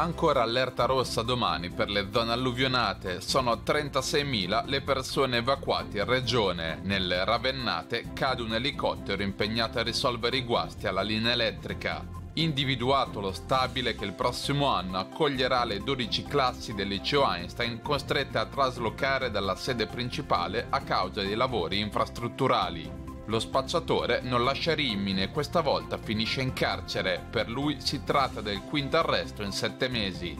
Ancora allerta rossa domani per le zone alluvionate, sono 36.000 le persone evacuate in regione. Nelle Ravennate cade un elicottero impegnato a risolvere i guasti alla linea elettrica individuato lo stabile che il prossimo anno accoglierà le 12 classi del liceo Einstein costrette a traslocare dalla sede principale a causa dei lavori infrastrutturali. Lo spacciatore non lascia Rimini e questa volta finisce in carcere, per lui si tratta del quinto arresto in sette mesi.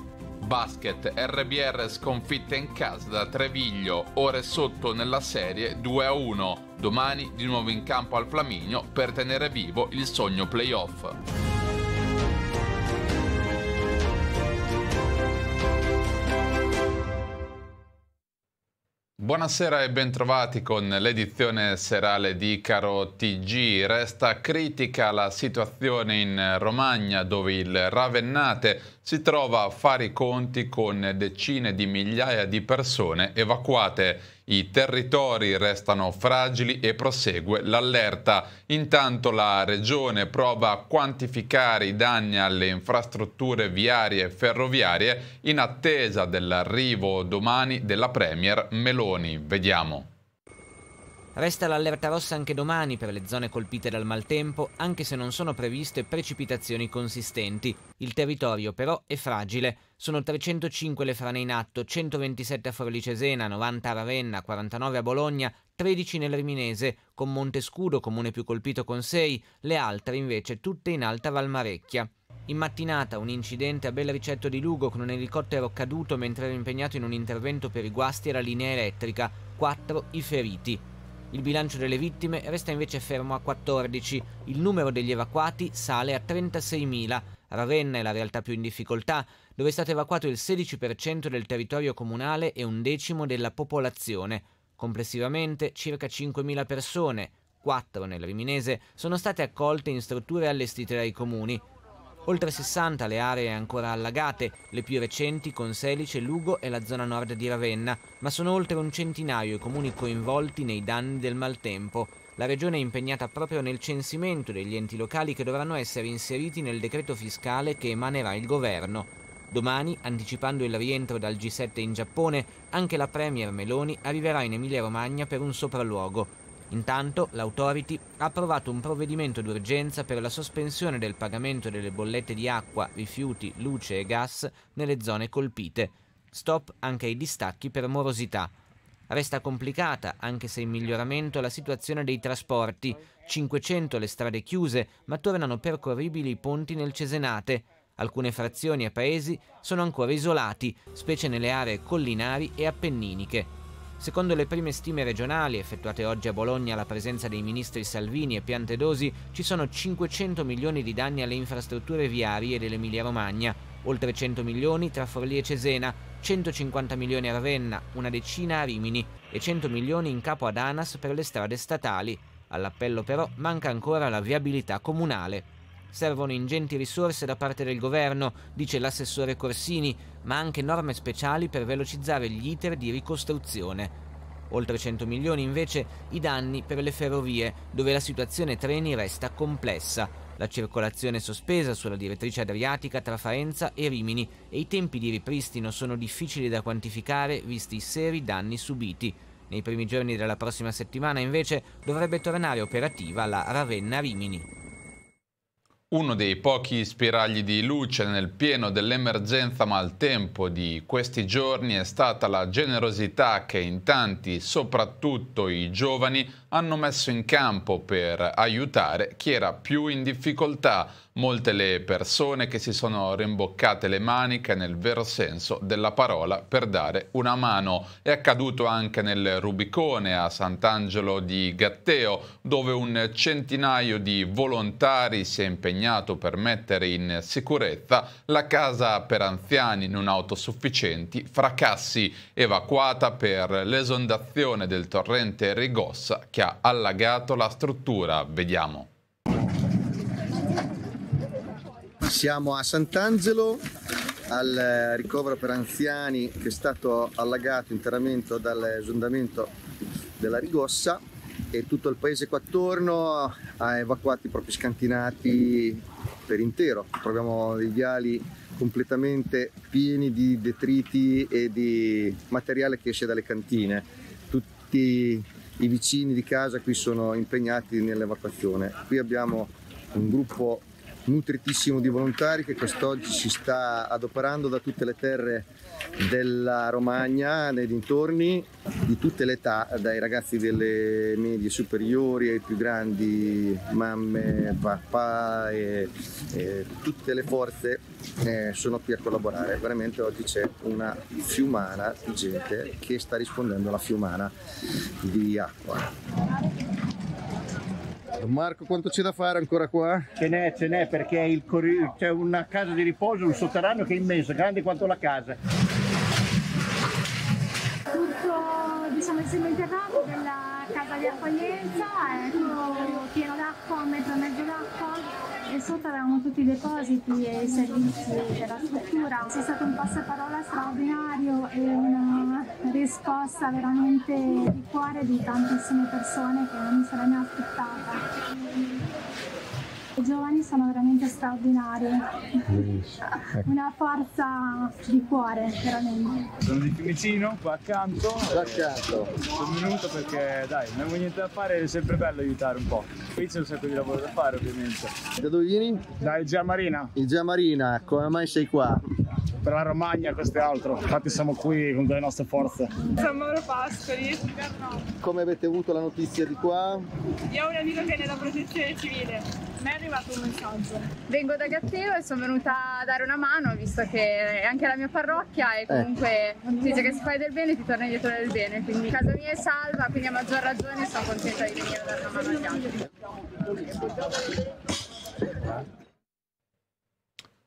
Basket RBR sconfitta in casa da Treviglio, ore sotto nella serie 2-1. Domani di nuovo in campo al Flaminio per tenere vivo il sogno playoff. Buonasera e bentrovati con l'edizione serale di Caro TG. Resta critica la situazione in Romagna dove il Ravennate si trova a fare i conti con decine di migliaia di persone evacuate. I territori restano fragili e prosegue l'allerta. Intanto la Regione prova a quantificare i danni alle infrastrutture viarie e ferroviarie in attesa dell'arrivo domani della Premier Meloni. Vediamo. Resta l'allerta rossa anche domani per le zone colpite dal maltempo, anche se non sono previste precipitazioni consistenti. Il territorio però è fragile. Sono 305 le frane in atto, 127 a Forlicesena, 90 a Ravenna, 49 a Bologna, 13 nel Riminese, con Montescudo comune più colpito con 6, le altre invece tutte in alta Valmarecchia. In mattinata un incidente a Bel Ricetto di Lugo con un elicottero caduto mentre era impegnato in un intervento per i guasti alla linea elettrica, 4 i feriti. Il bilancio delle vittime resta invece fermo a 14, il numero degli evacuati sale a 36.000. Ravenna è la realtà più in difficoltà, dove è stato evacuato il 16% del territorio comunale e un decimo della popolazione. Complessivamente circa 5.000 persone, 4 nel Riminese, sono state accolte in strutture allestite dai comuni, oltre 60 le aree ancora allagate, le più recenti con Selice, Lugo e la zona nord di Ravenna, ma sono oltre un centinaio i comuni coinvolti nei danni del maltempo. La regione è impegnata proprio nel censimento degli enti locali che dovranno essere inseriti nel decreto fiscale che emanerà il governo. Domani, anticipando il rientro dal G7 in Giappone, anche la Premier Meloni arriverà in Emilia-Romagna per un sopralluogo. Intanto l'autority ha approvato un provvedimento d'urgenza per la sospensione del pagamento delle bollette di acqua, rifiuti, luce e gas nelle zone colpite. Stop anche ai distacchi per morosità. Resta complicata, anche se in miglioramento, la situazione dei trasporti. 500 le strade chiuse, ma tornano percorribili i ponti nel Cesenate. Alcune frazioni e paesi sono ancora isolati, specie nelle aree collinari e appenniniche. Secondo le prime stime regionali effettuate oggi a Bologna alla presenza dei ministri Salvini e Piantedosi, ci sono 500 milioni di danni alle infrastrutture viarie dell'Emilia-Romagna, oltre 100 milioni tra Forlì e Cesena, 150 milioni a Ravenna, una decina a Rimini e 100 milioni in capo ad ANAS per le strade statali. All'appello però manca ancora la viabilità comunale. Servono ingenti risorse da parte del governo, dice l'assessore Corsini, ma anche norme speciali per velocizzare gli iter di ricostruzione. Oltre 100 milioni invece i danni per le ferrovie, dove la situazione treni resta complessa. La circolazione è sospesa sulla direttrice adriatica tra Faenza e Rimini e i tempi di ripristino sono difficili da quantificare visti i seri danni subiti. Nei primi giorni della prossima settimana invece dovrebbe tornare operativa la Ravenna Rimini. Uno dei pochi spiragli di luce nel pieno dell'emergenza maltempo di questi giorni è stata la generosità che in tanti, soprattutto i giovani, hanno messo in campo per aiutare chi era più in difficoltà, molte le persone che si sono rimboccate le maniche nel vero senso della parola per dare una mano. È accaduto anche nel Rubicone a Sant'Angelo di Gatteo, dove un centinaio di volontari si è impegnato per mettere in sicurezza la casa per anziani non autosufficienti Fracassi, evacuata per l'esondazione del torrente Rigossa che che ha allagato la struttura. Vediamo. Siamo a Sant'Angelo, al ricovero per anziani che è stato allagato interamente dall'esondamento della Rigossa e tutto il paese qua attorno ha evacuato i propri scantinati per intero. Troviamo dei viali completamente pieni di detriti e di materiale che esce dalle cantine. Tutti i vicini di casa qui sono impegnati nell'evacuazione. Qui abbiamo un gruppo nutritissimo di volontari che quest'oggi si sta adoperando da tutte le terre della Romagna, nei dintorni, di tutte le età, dai ragazzi delle medie superiori ai più grandi, mamme, papà e, e tutte le forze eh, sono qui a collaborare. Veramente oggi c'è una fiumana di gente che sta rispondendo alla fiumana di acqua. Marco, quanto c'è da fare ancora qua? Ce n'è, ce n'è, perché c'è una casa di riposo, un sotterraneo che è immenso, grande quanto la casa. Tutto, diciamo, il cima interrato della casa di accoglienza, ecco, pieno d'acqua, mezzo mezzo d'acqua e sotto avevamo tutti i depositi e i servizi della struttura. È stato un passaparola straordinario e una risposta veramente di cuore di tantissime persone che non mi sarei mai aspettata. I giovani sono veramente straordinari, ecco. una forza di cuore veramente. Sono di Fiumicino, qua accanto. Qua accanto. Sono venuto perché dai, non avevo niente da fare, è sempre bello aiutare un po'. Qui c'è un sacco di lavoro da fare ovviamente. Da dove vieni? Dai Gia Marina. In Gia Marina, ecco, come mai sei qua? per la Romagna, questo è altro. Infatti siamo qui con le nostre forze. San Mauro Pascoli. Come avete avuto la notizia di qua? Io ho un amico che è nella protezione civile mi è arrivato un messaggio. Vengo da Gatteo e sono venuta a dare una mano, visto che è anche la mia parrocchia e eh. comunque si dice che se fai del bene ti torna dietro del bene, quindi casa mia è salva, quindi a maggior ragione sono contenta di venire a dare una mano agli altri.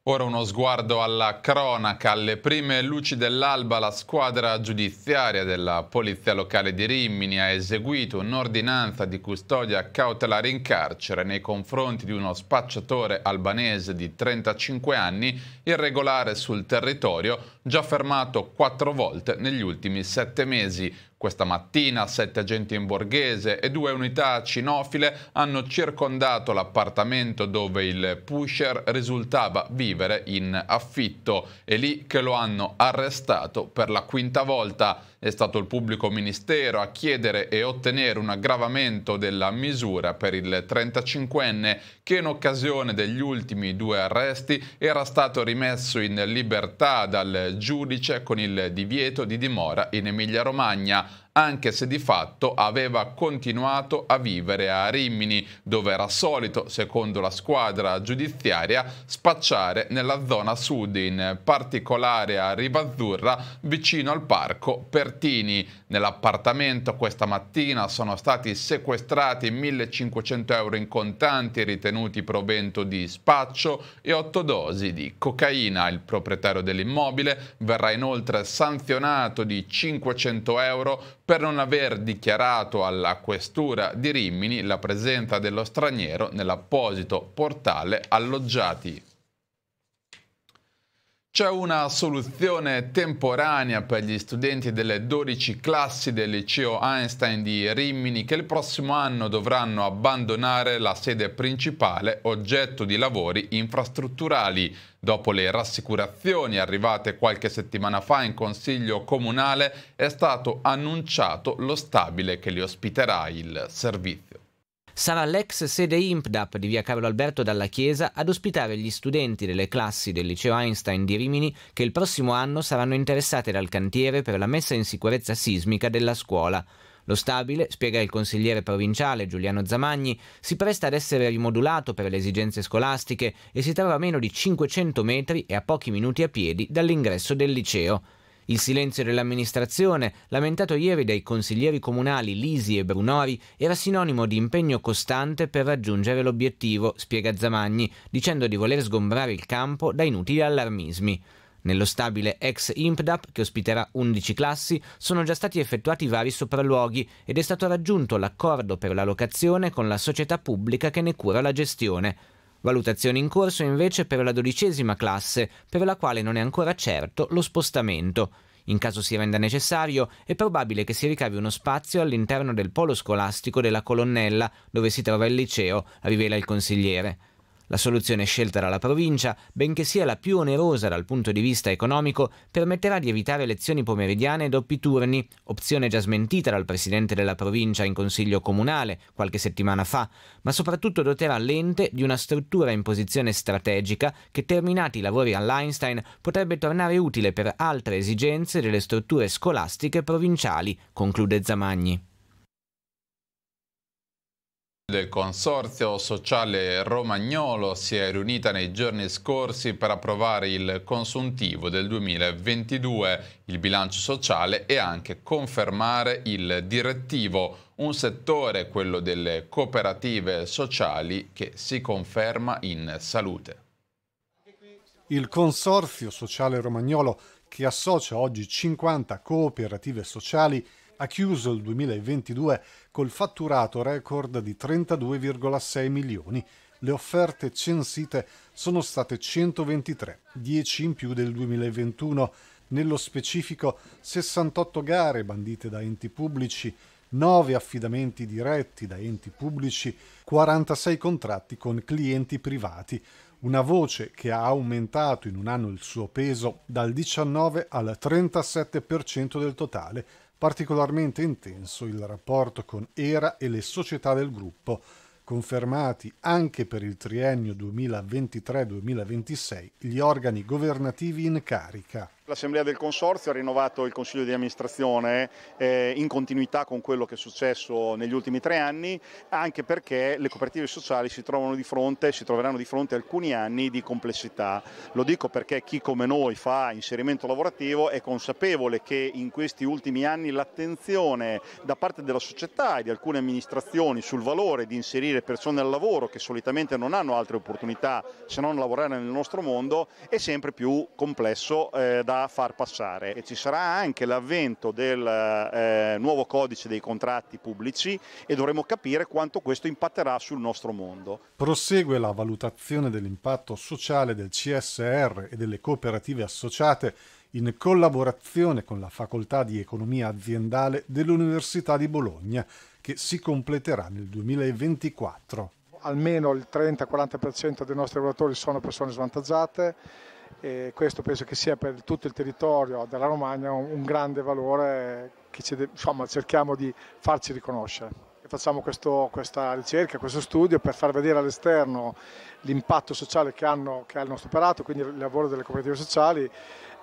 Ora uno sguardo alla cronaca. Alle prime luci dell'alba la squadra giudiziaria della Polizia Locale di Rimini ha eseguito un'ordinanza di custodia cautelare in carcere nei confronti di uno spacciatore albanese di 35 anni irregolare sul territorio già fermato quattro volte negli ultimi sette mesi. Questa mattina sette agenti in borghese e due unità cinofile hanno circondato l'appartamento dove il pusher risultava vivere in affitto. È lì che lo hanno arrestato per la quinta volta è stato il pubblico ministero a chiedere e ottenere un aggravamento della misura per il 35enne che in occasione degli ultimi due arresti era stato rimesso in libertà dal giudice con il divieto di dimora in Emilia Romagna anche se di fatto aveva continuato a vivere a Rimini, dove era solito, secondo la squadra giudiziaria, spacciare nella zona sud, in particolare a Rivazzurra, vicino al parco Pertini. Nell'appartamento questa mattina sono stati sequestrati 1500 euro in contanti ritenuti provento di spaccio e 8 dosi di cocaina. Il proprietario dell'immobile verrà inoltre sanzionato di 500 euro per non aver dichiarato alla questura di Rimini la presenza dello straniero nell'apposito portale alloggiati c'è una soluzione temporanea per gli studenti delle 12 classi del liceo Einstein di Rimini che il prossimo anno dovranno abbandonare la sede principale oggetto di lavori infrastrutturali. Dopo le rassicurazioni arrivate qualche settimana fa in consiglio comunale è stato annunciato lo stabile che li ospiterà il servizio. Sarà l'ex sede IMPDAP di via Carlo Alberto dalla Chiesa ad ospitare gli studenti delle classi del liceo Einstein di Rimini che il prossimo anno saranno interessate dal cantiere per la messa in sicurezza sismica della scuola. Lo stabile, spiega il consigliere provinciale Giuliano Zamagni, si presta ad essere rimodulato per le esigenze scolastiche e si trova a meno di 500 metri e a pochi minuti a piedi dall'ingresso del liceo. Il silenzio dell'amministrazione, lamentato ieri dai consiglieri comunali Lisi e Brunori, era sinonimo di impegno costante per raggiungere l'obiettivo, spiega Zamagni, dicendo di voler sgombrare il campo da inutili allarmismi. Nello stabile ex IMPDAP, che ospiterà 11 classi, sono già stati effettuati vari sopralluoghi ed è stato raggiunto l'accordo per la locazione con la società pubblica che ne cura la gestione. Valutazione in corso invece per la dodicesima classe, per la quale non è ancora certo lo spostamento. In caso si renda necessario, è probabile che si ricavi uno spazio all'interno del polo scolastico della colonnella dove si trova il liceo, rivela il consigliere. La soluzione scelta dalla provincia, benché sia la più onerosa dal punto di vista economico, permetterà di evitare lezioni pomeridiane e doppi turni, opzione già smentita dal presidente della provincia in consiglio comunale qualche settimana fa, ma soprattutto doterà l'ente di una struttura in posizione strategica che terminati i lavori all'Einstein potrebbe tornare utile per altre esigenze delle strutture scolastiche provinciali, conclude Zamagni del Consorzio Sociale Romagnolo si è riunita nei giorni scorsi per approvare il consuntivo del 2022, il bilancio sociale e anche confermare il direttivo un settore, quello delle cooperative sociali, che si conferma in salute. Il Consorzio Sociale Romagnolo, che associa oggi 50 cooperative sociali, ha chiuso il 2022 col fatturato record di 32,6 milioni. Le offerte censite sono state 123, 10 in più del 2021, nello specifico 68 gare bandite da enti pubblici, 9 affidamenti diretti da enti pubblici, 46 contratti con clienti privati, una voce che ha aumentato in un anno il suo peso dal 19 al 37% del totale, particolarmente intenso il rapporto con ERA e le società del gruppo, confermati anche per il triennio 2023-2026 gli organi governativi in carica. L'Assemblea del Consorzio ha rinnovato il Consiglio di amministrazione eh, in continuità con quello che è successo negli ultimi tre anni, anche perché le cooperative sociali si, di fronte, si troveranno di fronte a alcuni anni di complessità. Lo dico perché chi come noi fa inserimento lavorativo è consapevole che in questi ultimi anni l'attenzione da parte della società e di alcune amministrazioni sul valore di inserire persone al lavoro che solitamente non hanno altre opportunità se non lavorare nel nostro mondo è sempre più complesso eh, da far passare e ci sarà anche l'avvento del eh, nuovo codice dei contratti pubblici e dovremo capire quanto questo impatterà sul nostro mondo. Prosegue la valutazione dell'impatto sociale del CSR e delle cooperative associate in collaborazione con la Facoltà di Economia Aziendale dell'Università di Bologna, che si completerà nel 2024. Almeno il 30-40% dei nostri lavoratori sono persone svantaggiate e questo penso che sia per tutto il territorio della Romagna un, grande valore che deve, insomma, cerchiamo di farci riconoscere. Facciamo questo, questa ricerca, questo studio per far vedere all'esterno l'impatto sociale che, hanno, che ha il nostro operato, quindi il lavoro delle cooperative sociali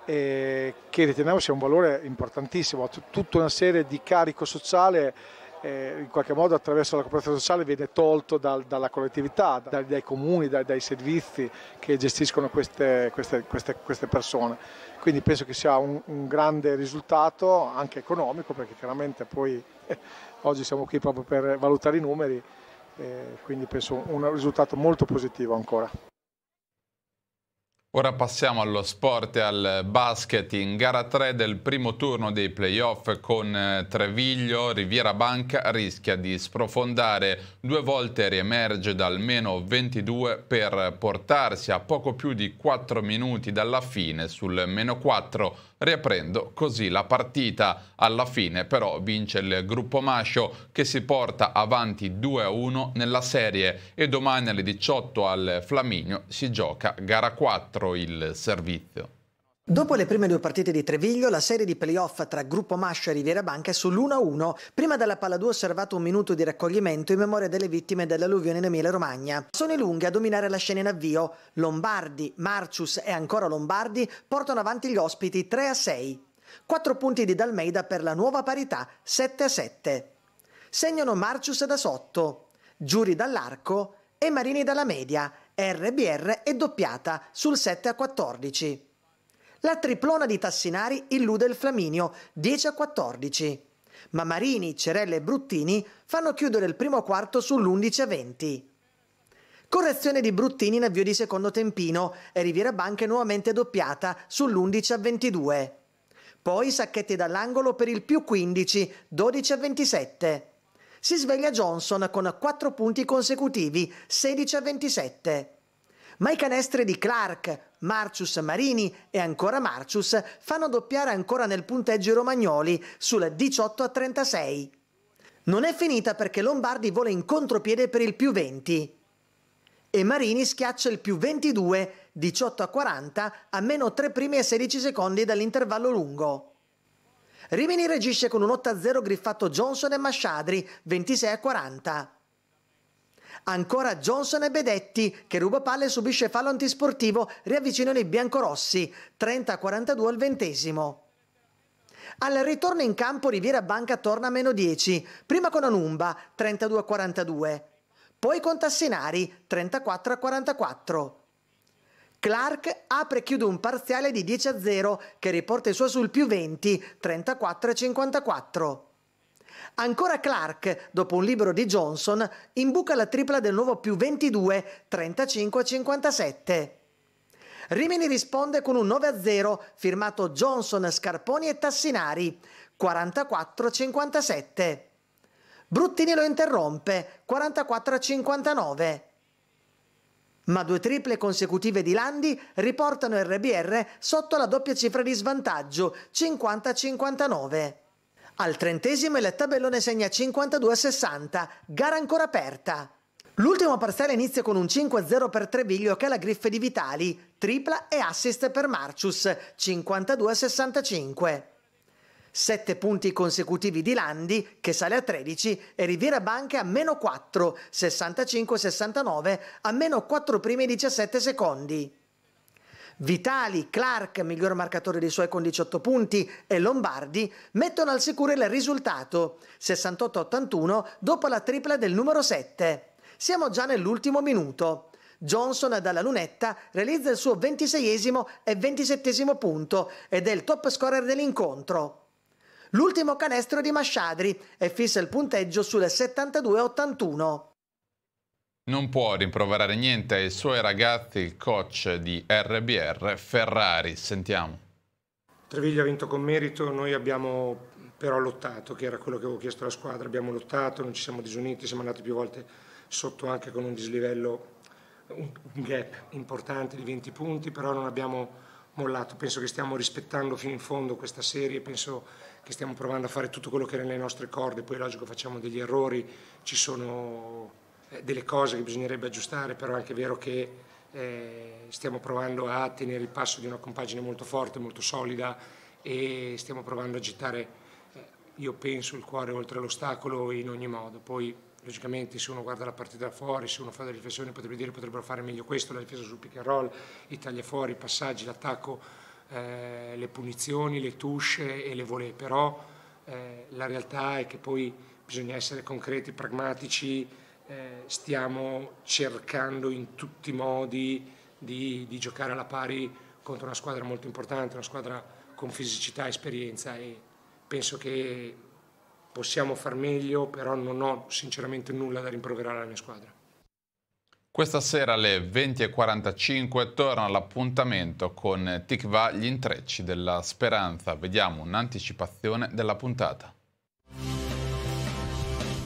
che riteniamo sia un valore importantissimo, ha tutta una serie di carico sociale eh, in qualche modo attraverso la cooperazione sociale viene tolto dal, dalla collettività, dai, dai comuni, dai, dai, servizi che gestiscono queste, queste, queste, queste, persone. Quindi penso che sia un, un grande risultato anche economico perché chiaramente poi eh, oggi siamo qui proprio per valutare i numeri, eh, quindi penso un risultato molto positivo ancora. Ora passiamo allo sport e al basket in gara 3 del primo turno dei playoff con eh, Treviglio. Riviera Banca rischia di sprofondare due volte e riemerge da almeno 22 per portarsi a poco più di 4 minuti dalla fine sul meno 4 riaprendo così la partita. Alla fine però vince il gruppo Mascio che si porta avanti 2-1 nella serie e domani alle 18 al Flaminio si gioca gara 4 il servizio. Dopo le prime due partite di Treviglio, la serie di playoff tra Gruppo Mascia e Riviera Banca è sull'1-1. Prima della Palla 2 è osservato un minuto di raccoglimento in memoria delle vittime dell'alluvione in Emilia-Romagna. Sono i lunghi a dominare la scena in avvio. Lombardi, Marcius e ancora Lombardi portano avanti gli ospiti 3-6. 4 punti di Dalmeida per la nuova parità 7-7. Segnano Marcius da sotto, Giuri dall'arco e Marini dalla media. RBR è doppiata sul 7-14. La triplona di Tassinari illude il Flaminio 10 a 14, ma Marini, Cerelle e Bruttini fanno chiudere il primo quarto sull'11 a 20. Correzione di Bruttini in avvio di secondo tempino e Riviera Banca nuovamente doppiata sull'11 a 22. Poi sacchetti dall'angolo per il più 15, 12 a 27. Si sveglia Johnson con 4 punti consecutivi, 16 a 27. Ma i canestri di Clark, Marcius Marini e ancora Marcius fanno doppiare ancora nel punteggio Romagnoli sul 18 a 36. Non è finita perché Lombardi vola in contropiede per il più 20 e Marini schiaccia il più 22, 18 a 40, a meno 3 primi e 16 secondi dall'intervallo lungo. Rimini regisce con un 8-0 griffato Johnson e Masciadri, 26 a 40. Ancora Johnson e Bedetti, che ruba palle e subisce fallo antisportivo, riavvicinano i biancorossi, 30-42 al ventesimo. Al ritorno in campo Riviera Banca torna a meno 10, prima con Anumba, 32-42, poi con Tassinari, 34-44. Clark apre e chiude un parziale di 10-0 che riporta il suo sul più 20, 34-54. Ancora Clark, dopo un libro di Johnson, imbuca la tripla del nuovo più 22, 35 57. Rimini risponde con un 9-0 firmato Johnson, Scarponi e Tassinari, 44-57. Bruttini lo interrompe, 44-59. Ma due triple consecutive di Landi riportano RBR sotto la doppia cifra di svantaggio, 50-59. Al trentesimo il tabellone segna 52-60, gara ancora aperta. L'ultimo parziale inizia con un 5-0 per Treviglio che ha la griffe di Vitali, tripla e assist per Marcius, 52-65. Sette punti consecutivi di Landi, che sale a 13, e Riviera Banca a meno 4, 65-69, a meno 4 primi e 17 secondi. Vitali, Clark, miglior marcatore dei suoi con 18 punti, e Lombardi mettono al sicuro il risultato 68-81 dopo la tripla del numero 7. Siamo già nell'ultimo minuto. Johnson dalla lunetta realizza il suo 26 e 27 punto ed è il top scorer dell'incontro. L'ultimo canestro di Masciadri e fissa il punteggio sul 72-81. Non può rimproverare niente ai suoi ragazzi il coach di RBR Ferrari. Sentiamo. Treviglio ha vinto con merito, noi abbiamo però lottato, che era quello che avevo chiesto alla squadra, abbiamo lottato, non ci siamo disuniti, siamo andati più volte sotto anche con un dislivello, un gap importante di 20 punti, però non abbiamo mollato, penso che stiamo rispettando fino in fondo questa serie, penso che stiamo provando a fare tutto quello che è nelle nostre corde, poi logico facciamo degli errori, ci sono eh, delle cose che bisognerebbe aggiustare, però è anche vero che eh, stiamo provando a tenere il passo di una compagine molto forte, molto solida e stiamo provando a gettare, eh, io penso, il cuore oltre l'ostacolo in ogni modo. Poi, logicamente, se uno guarda la partita da fuori, se uno fa delle riflessioni, potrebbe dire potrebbero fare meglio questo, la difesa sul pick and roll, i taglia fuori, i passaggi, l'attacco, eh, le punizioni, le touche e le volée, però eh, la realtà è che poi bisogna essere concreti, pragmatici, eh, stiamo cercando in tutti i modi di, di, giocare alla pari contro una squadra molto importante, una squadra con fisicità e esperienza e penso che possiamo far meglio, però non ho sinceramente nulla da rimproverare alla mia squadra. Questa sera alle 20.45 torna l'appuntamento con Tikva gli intrecci della speranza. Vediamo un'anticipazione della puntata.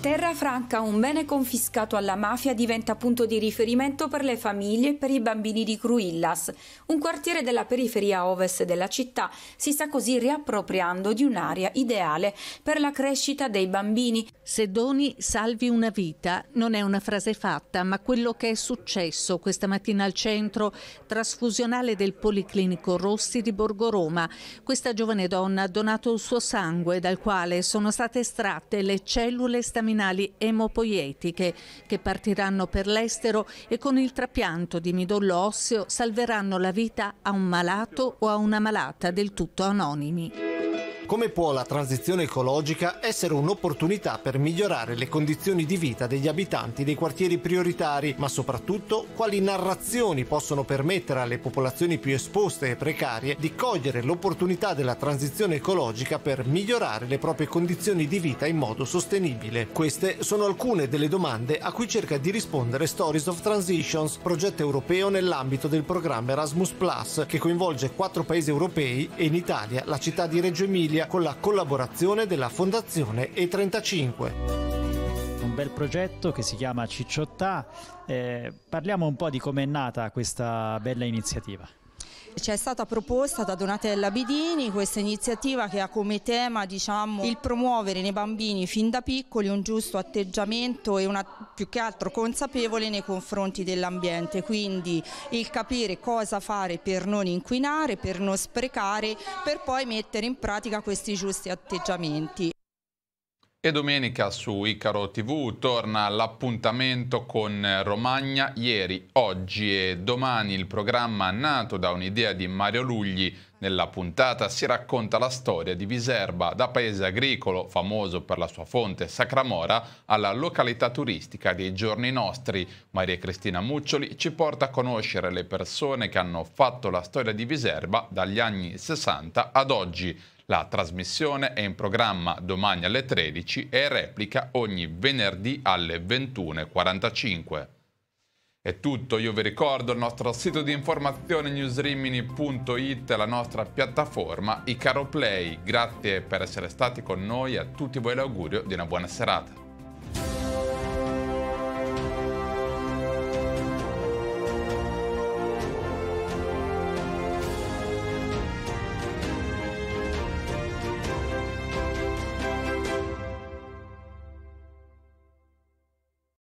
Terra Franca, un bene confiscato alla mafia, diventa punto di riferimento per le famiglie e per i bambini di Cruillas. Un quartiere della periferia ovest della città si sta così riappropriando di un'area ideale per la crescita dei bambini. Se doni salvi una vita non è una frase fatta, ma quello che è successo questa mattina al centro trasfusionale del Policlinico Rossi di Borgo Roma. Questa giovane donna ha donato il suo sangue dal quale sono state estratte le cellule staminali seminali emopoietiche che partiranno per l'estero e con il trapianto di midollo osseo salveranno la vita a un malato o a una malata del tutto anonimi come può la transizione ecologica essere un'opportunità per migliorare le condizioni di vita degli abitanti dei quartieri prioritari, ma soprattutto quali narrazioni possono permettere alle popolazioni più esposte e precarie di cogliere l'opportunità della transizione ecologica per migliorare le proprie condizioni di vita in modo sostenibile. Queste sono alcune delle domande a cui cerca di rispondere Stories of Transitions, progetto europeo nell'ambito del programma Erasmus Plus, che coinvolge quattro paesi europei e in Italia la città di Reggio Emilia Italia con la collaborazione della Fondazione E35 un bel progetto che si chiama Cicciottà. Eh, parliamo un po' di come è nata questa bella iniziativa. Ci è stata proposta da Donatella Bidini questa iniziativa che ha come tema diciamo, il promuovere nei bambini fin da piccoli un giusto atteggiamento e una più che altro consapevole nei confronti dell'ambiente, quindi il capire cosa fare per non inquinare, per non sprecare, per poi mettere in pratica questi giusti atteggiamenti. E domenica su Icaro TV torna l'appuntamento con Romagna ieri, oggi e domani il programma nato da un'idea di Mario Lugli nella puntata si racconta la storia di Viserba, da paese agricolo, famoso per la sua fonte Sacramora, alla località turistica dei giorni nostri. Maria Cristina Muccioli ci porta a conoscere le persone che hanno fatto la storia di Viserba dagli anni 60 ad oggi. La trasmissione è in programma domani alle 13 e replica ogni venerdì alle 21.45. È tutto, io vi ricordo il nostro sito di informazione newsrimini.it, la nostra piattaforma Icaro Play. Grazie per essere stati con noi, e a tutti voi l'augurio di una buona serata.